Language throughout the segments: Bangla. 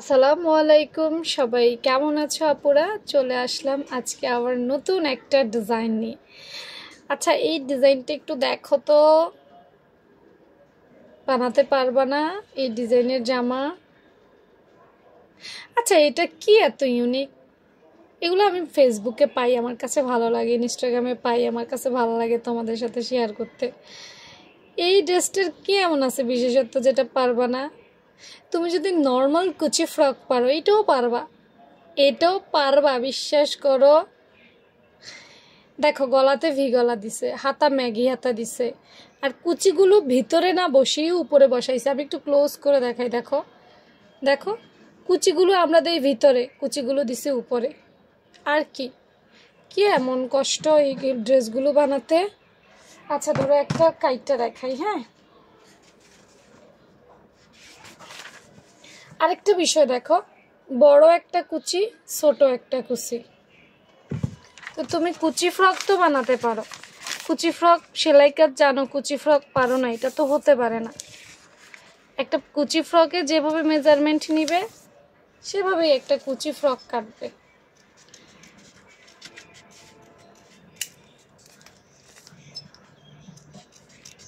আসসালামু আলাইকুম সবাই কেমন আছো আপুরা চলে আসলাম আজকে আবার নতুন একটা ডিজাইন নিয়ে আচ্ছা এই ডিজাইনটা একটু দেখো তো বানাতে পারবা না এই ডিজাইনের জামা আচ্ছা এটা কি এত ইউনিক এগুলো আমি ফেসবুকে পাই আমার কাছে ভালো লাগে ইনস্টাগ্রামে পাই আমার কাছে ভালো লাগে তোমাদের সাথে শেয়ার করতে এই ড্রেসটার কি এমন আছে বিশেষত্ব যেটা পারবা না তুমি যদি নর্মাল কুচি ফ্রক পারো এটাও পারবা এটাও পারবা বিশ্বাস করো দেখো গলাতে ভি গলা দিছে হাতা ম্যাগি হাতা দিছে আর কুচিগুলো ভিতরে না বসিয়ে উপরে বসাইছে আমি একটু ক্লোজ করে দেখাই দেখো দেখো কুচিগুলো আমরা দেই ভিতরে কুচিগুলো দিছে উপরে আর কি কি এমন কষ্ট এই ড্রেসগুলো বানাতে আচ্ছা ধরো একটা কাইটটা দেখাই হ্যাঁ আরেকটা বিষয় দেখো বড় একটা কুচি ছোট একটা কুচি তো তুমি কুচি ফ্রক তো বানাতে পারো কুচি ফ্রক সেলাই কাজ জানো কুচি ফ্রক পারো না এটা তো হতে পারে না একটা কুচি ফ্রকে যেভাবে মেজারমেন্ট নিবে সেভাবেই একটা কুচি ফ্রক কাটবে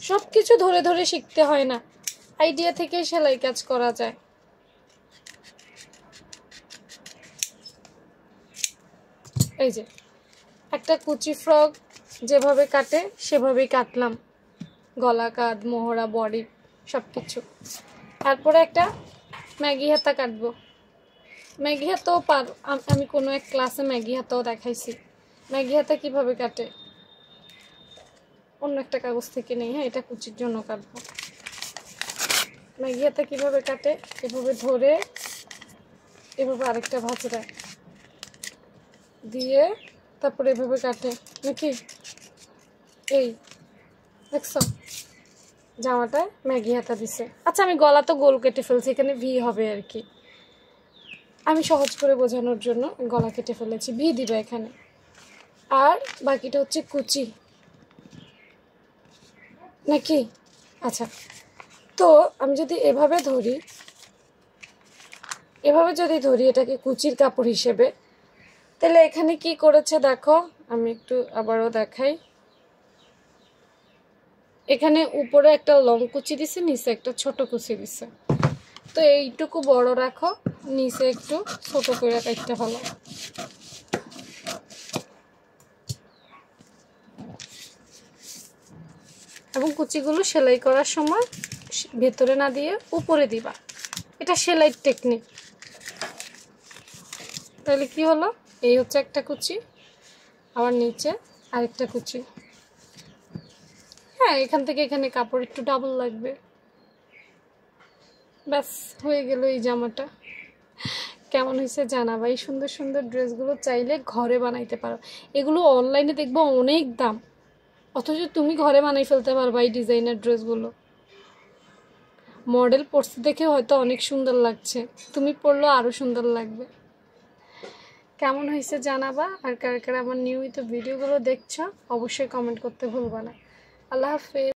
সব কিছু ধরে ধরে শিখতে হয় না আইডিয়া থেকে সেলাই কাজ করা যায় এই যে একটা কুচি ফ্রক যেভাবে কাটে সেভাবেই কাটলাম গলা কাঁধ মোহরা বডি সব কিছু তারপরে একটা ম্যাগি হাতা কাটবো ম্যাগি হাতাও পার আমি কোনো এক ক্লাসে ম্যাগি হাতাও দেখাইছি ম্যাগি হাতা কীভাবে কাটে অন্য একটা কাগজ থেকে নেই হ্যাঁ এটা কুচির জন্য কাটবো ম্যাগি হাতা কীভাবে কাটে এভাবে ধরে এভাবে আরেকটা ভাজ দেয় দিয়ে তারপরে এভাবে কাটে নাকি এই দেখছো জামাটায় ম্যাগি হাতা দিছে আচ্ছা আমি গলা তো গোল কেটে ফেলছি এখানে ভি হবে আর কি আমি সহজ করে বোঝানোর জন্য গলা কেটে ফেলেছি ভি দিবে এখানে আর বাকিটা হচ্ছে কুচি নাকি আচ্ছা তো আমি যদি এভাবে ধরি এভাবে যদি ধরি এটাকে কুচির কাপড় হিসেবে তাহলে এখানে কি করেছে দেখো আমি একটু আবারও দেখাই এখানে উপরে একটা লং কুচি দিছে নিচে একটা ছোট কুচি দিছে তো এইটুকু বড় রাখো নিচে একটু ছোট করে কাটতে হলো এবং কুচিগুলো সেলাই করার সময় ভেতরে না দিয়ে উপরে দিবা এটা সেলাইয়ের টেকনিক তাহলে কি হলো এই হচ্ছে একটা কুচি আবার নিচে আরেকটা কুচি হ্যাঁ এখান থেকে এখানে কাপড় একটু ডাবল লাগবে ব্যাস হয়ে গেল এই জামাটা কেমন হয়েছে জানাবা এই সুন্দর সুন্দর ড্রেসগুলো চাইলে ঘরে বানাইতে পারো এগুলো অনলাইনে দেখবো অনেক দাম অথচ তুমি ঘরে বানাই ফেলতে পারবা এই ডিজাইনের ড্রেসগুলো মডেল পড়তে দেখে হয়তো অনেক সুন্দর লাগছে তুমি পরলেও আরও সুন্দর লাগবে কেমন হয়েছে জানাবা আর কার কার আমার নিয়মিত ভিডিওগুলো দেখছো অবশ্যই কমেন্ট করতে ভুলবা না আল্লাহ হাফেজ